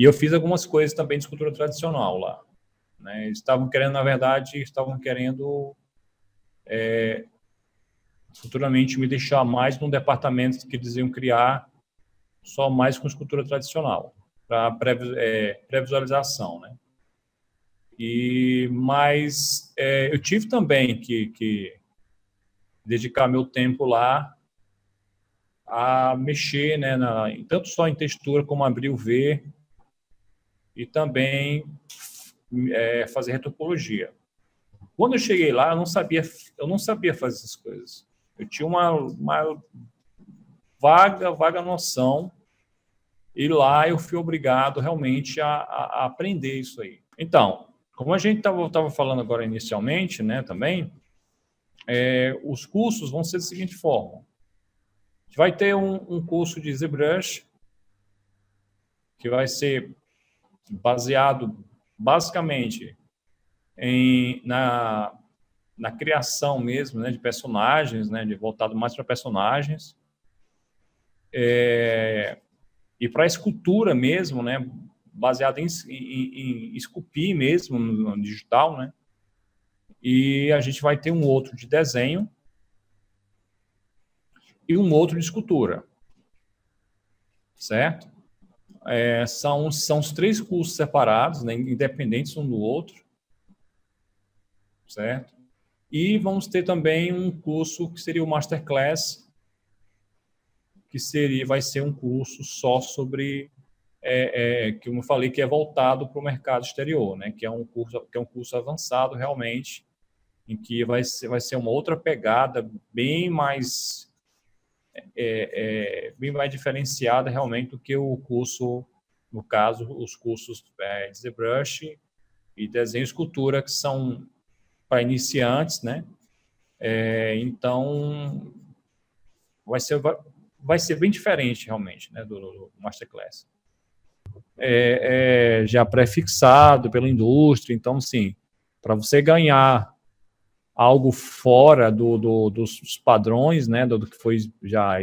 E eu fiz algumas coisas também de escultura tradicional lá. Né? Eles estavam querendo, na verdade, estavam querendo é, futuramente me deixar mais num departamento que diziam criar só mais com escultura tradicional para é, pré-visualização, é, pré né? E mas é, eu tive também que, que dedicar meu tempo lá a mexer, né, na, tanto só em textura como abrir o V e também é, fazer retopologia. Quando eu cheguei lá, eu não sabia, eu não sabia fazer essas coisas. Eu tinha uma, uma vaga, vaga noção e lá eu fui obrigado realmente a, a, aprender isso aí. Então, como a gente estava falando agora inicialmente, né, também, é, os cursos vão ser da seguinte forma. Vai ter um, um curso de ZBrush, que vai ser baseado basicamente em, na, na criação mesmo né, de personagens, né, de, voltado mais para personagens. É, e para a escultura mesmo, né, baseado em, em, em esculpir mesmo no, no digital, né? E a gente vai ter um outro de desenho e um outro de escultura, certo? é, são, são os três cursos separados, né, independentes um do outro, certo? E vamos ter também um curso que seria o Masterclass, que seria, vai ser um curso só sobre, é, é, que eu falei que é voltado para o mercado exterior, né? Que é um curso, que é um curso avançado realmente, em que vai ser, vai ser uma outra pegada bem mais é, é, bem mais diferenciada realmente do que o curso, no caso, os cursos é, de ZBrush e desenho e escultura, que são para iniciantes, né? É, então, vai ser, vai ser bem diferente realmente né, do, do Masterclass. É, é já prefixado pela indústria, então, sim, para você ganhar algo fora do, do, dos padrões, né, do, do que foi já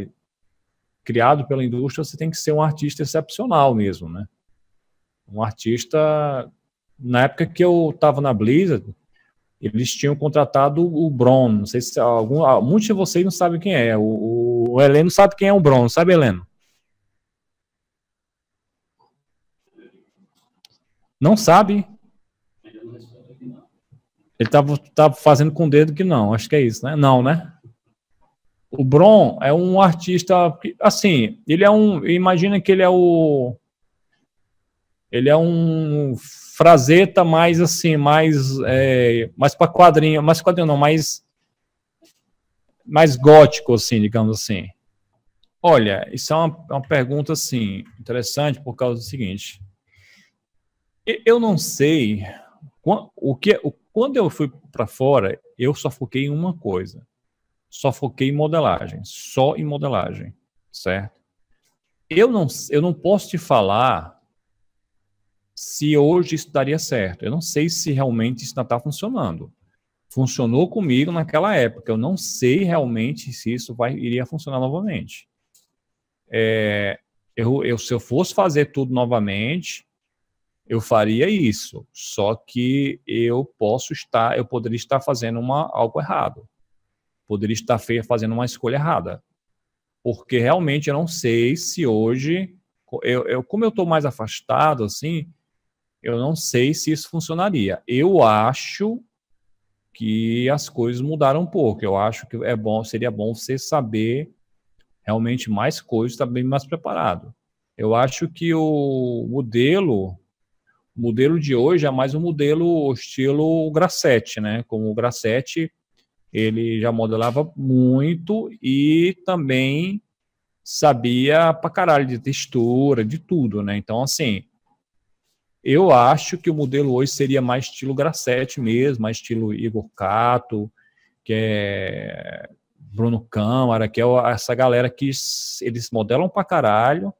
criado pela indústria, você tem que ser um artista excepcional mesmo, né? Um artista... Na época que eu estava na Blizzard, eles tinham contratado o Bron. Não sei se algum, ah, muitos de vocês não sabem quem é. O, o Heleno sabe quem é o Bron, sabe, Heleno? Não sabe? Ele estava tá, tá fazendo com o dedo que não, acho que é isso, né? Não, né? O Bron é um artista, assim, ele é um, imagina que ele é o, ele é um fraseta mais assim, mais, é, mais para quadrinho, mais quadrinho não, mais, mais gótico, assim, digamos assim. Olha, isso é uma, é uma pergunta, assim, interessante por causa do seguinte. Eu não sei o que, o quando eu fui para fora, eu só foquei em uma coisa. Só foquei em modelagem, só em modelagem, certo? Eu não, eu não posso te falar se hoje isso daria certo. Eu não sei se realmente isso está funcionando. Funcionou comigo naquela época. Eu não sei realmente se isso vai, iria funcionar novamente. É, eu, eu, se eu fosse fazer tudo novamente, eu faria isso, só que eu posso estar, eu poderia estar fazendo uma, algo errado, poderia estar fazendo uma escolha errada, porque realmente eu não sei se hoje, eu, eu como eu estou mais afastado assim, eu não sei se isso funcionaria. Eu acho que as coisas mudaram um pouco. Eu acho que é bom, seria bom você saber realmente mais coisas, estar tá bem mais preparado. Eu acho que o modelo o modelo de hoje é mais um modelo estilo Grassetti, né? Como o Grassetti, ele já modelava muito e também sabia pra caralho de textura, de tudo, né? Então, assim, eu acho que o modelo hoje seria mais estilo Grassetti mesmo, mais estilo Igor Cato, que é Bruno Câmara, que é essa galera que eles modelam pra caralho,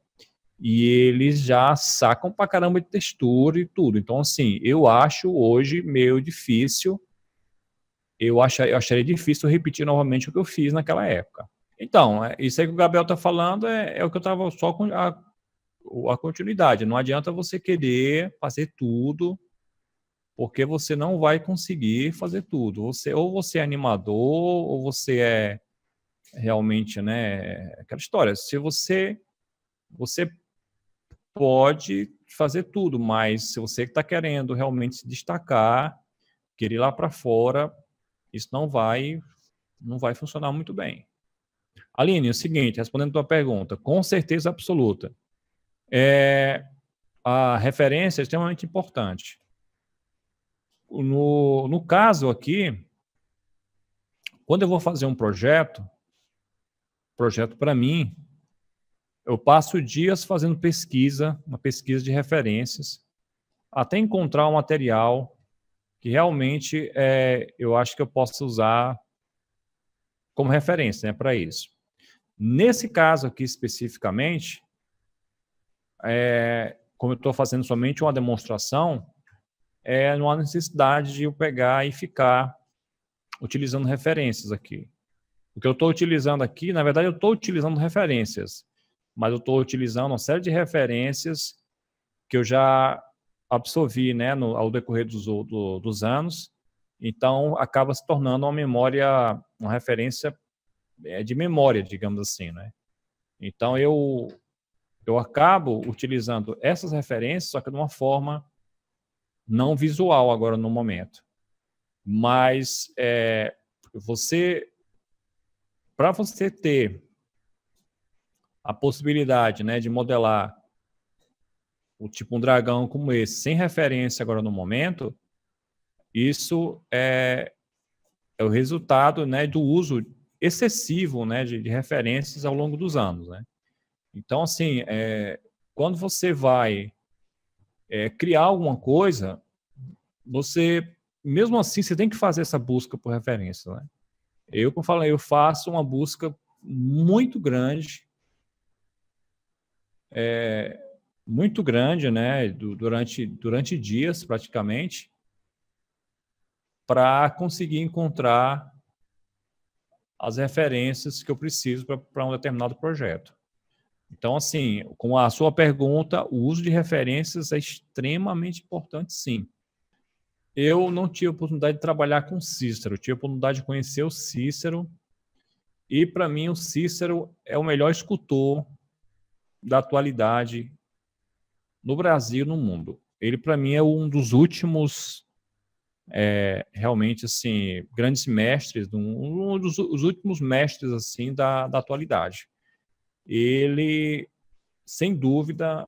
e eles já sacam pra caramba de textura e tudo. Então, assim, eu acho hoje meio difícil, eu, ach, eu acharia difícil repetir novamente o que eu fiz naquela época. Então, é, isso aí que o Gabriel tá falando é, é o que eu tava só com a, a continuidade. Não adianta você querer fazer tudo, porque você não vai conseguir fazer tudo. Você, ou você é animador, ou você é realmente, né, aquela história. Se você você pode fazer tudo, mas se você está querendo realmente se destacar, querer ir lá para fora, isso não vai não vai funcionar muito bem. Aline, é o seguinte, respondendo a tua pergunta, com certeza absoluta, é, a referência é extremamente importante. No, no caso aqui, quando eu vou fazer um projeto, projeto para mim, eu passo dias fazendo pesquisa, uma pesquisa de referências, até encontrar um material que realmente é, eu acho que eu posso usar como referência né, para isso. Nesse caso aqui especificamente, é, como eu estou fazendo somente uma demonstração, é, não há necessidade de eu pegar e ficar utilizando referências aqui. O que eu estou utilizando aqui, na verdade, eu estou utilizando referências, mas eu estou utilizando uma série de referências que eu já absorvi né, no, ao decorrer dos, do, dos anos. Então, acaba se tornando uma memória, uma referência é, de memória, digamos assim. Né? Então, eu, eu acabo utilizando essas referências, só que de uma forma não visual agora no momento. Mas é, você, para você ter a possibilidade né, de modelar o tipo um dragão como esse, sem referência agora no momento, isso é, é o resultado né, do uso excessivo né, de, de, referências ao longo dos anos. Né? Então, assim, é, quando você vai é, criar alguma coisa, você, mesmo assim, você tem que fazer essa busca por referência. Né? Eu, como falei, eu faço uma busca muito grande é, muito grande, né, durante, durante dias praticamente, para conseguir encontrar as referências que eu preciso para um determinado projeto. Então, assim, com a sua pergunta, o uso de referências é extremamente importante, sim. Eu não tive a oportunidade de trabalhar com Cícero, tive a oportunidade de conhecer o Cícero, e para mim o Cícero é o melhor escultor da atualidade no Brasil e no mundo. Ele, para mim, é um dos últimos, é, realmente, assim, grandes mestres, um dos últimos mestres, assim, da, da atualidade. Ele, sem dúvida,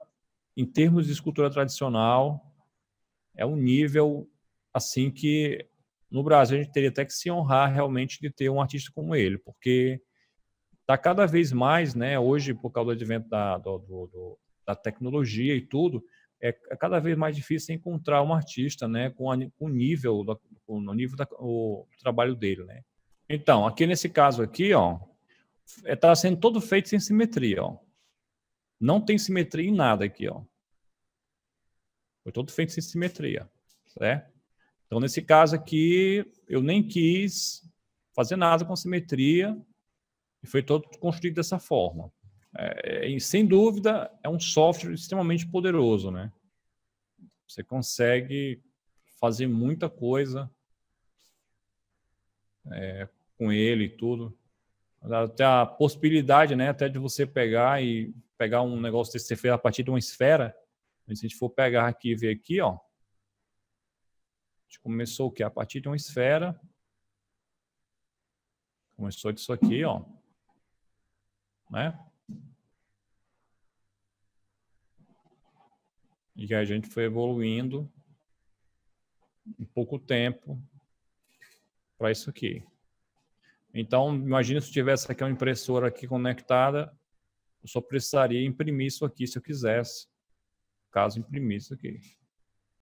em termos de escultura tradicional, é um nível, assim, que no Brasil a gente teria até que se honrar realmente de ter um artista como ele, porque está cada vez mais, né, hoje, por causa do advento da, do, do, da tecnologia e tudo, é, é cada vez mais difícil encontrar um artista né, com, o nível, no nível da, o trabalho dele. Né? Então, aqui nesse caso aqui, ó, está é, sendo todo feito sem simetria. Ó. Não tem simetria em nada aqui. Ó. Foi todo feito sem simetria. Certo? Então, nesse caso aqui, eu nem quis fazer nada com simetria, e foi todo construído dessa forma. É, sem dúvida, é um software extremamente poderoso, né? Você consegue fazer muita coisa é, com ele e tudo. Até a possibilidade, né, até de você pegar e pegar um negócio desse feito a partir de uma esfera. Né? se a gente for pegar aqui e ver aqui, ó. A gente começou o quê? A partir de uma esfera. Começou disso aqui, ó né? E a gente foi evoluindo em pouco tempo para isso aqui. Então, imagina se tivesse aqui uma impressora aqui conectada, eu só precisaria imprimir isso aqui se eu quisesse, caso imprimisse isso aqui.